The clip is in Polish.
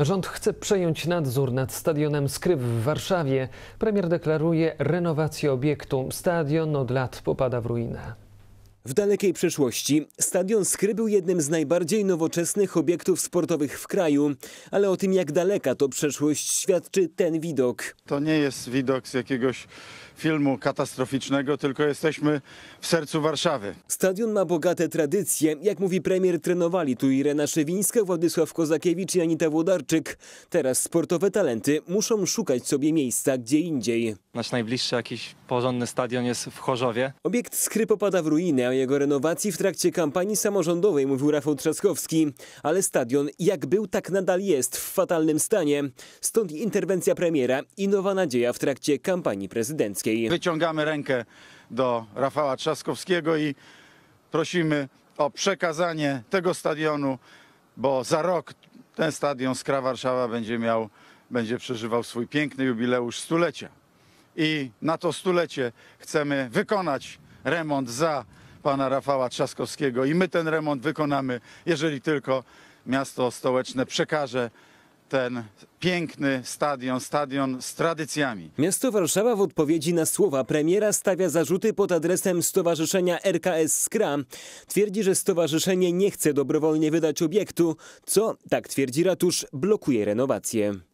Rząd chce przejąć nadzór nad stadionem Skryw w Warszawie. Premier deklaruje renowację obiektu. Stadion od lat popada w ruinę. W dalekiej przeszłości stadion Skry był jednym z najbardziej nowoczesnych obiektów sportowych w kraju, ale o tym jak daleka to przeszłość świadczy ten widok. To nie jest widok z jakiegoś filmu katastroficznego, tylko jesteśmy w sercu Warszawy. Stadion ma bogate tradycje. Jak mówi premier, trenowali tu Irena Szewińska, Władysław Kozakiewicz i Anita Włodarczyk. Teraz sportowe talenty muszą szukać sobie miejsca gdzie indziej. Nasz najbliższy jakiś porządny stadion jest w Chorzowie. Obiekt Skry popada w ruinę, a jego renowacji w trakcie kampanii samorządowej mówił Rafał Trzaskowski. Ale stadion jak był, tak nadal jest w fatalnym stanie. Stąd interwencja premiera i nowa nadzieja w trakcie kampanii prezydenckiej. Wyciągamy rękę do Rafała Trzaskowskiego i prosimy o przekazanie tego stadionu, bo za rok ten stadion Skra Warszawa będzie miał, będzie przeżywał swój piękny jubileusz stulecia i na to stulecie chcemy wykonać remont za pana Rafała Trzaskowskiego i my ten remont wykonamy, jeżeli tylko miasto stołeczne przekaże ten piękny stadion, stadion z tradycjami. Miasto Warszawa w odpowiedzi na słowa premiera stawia zarzuty pod adresem Stowarzyszenia RKS Skra. Twierdzi, że stowarzyszenie nie chce dobrowolnie wydać obiektu, co, tak twierdzi ratusz, blokuje renowację.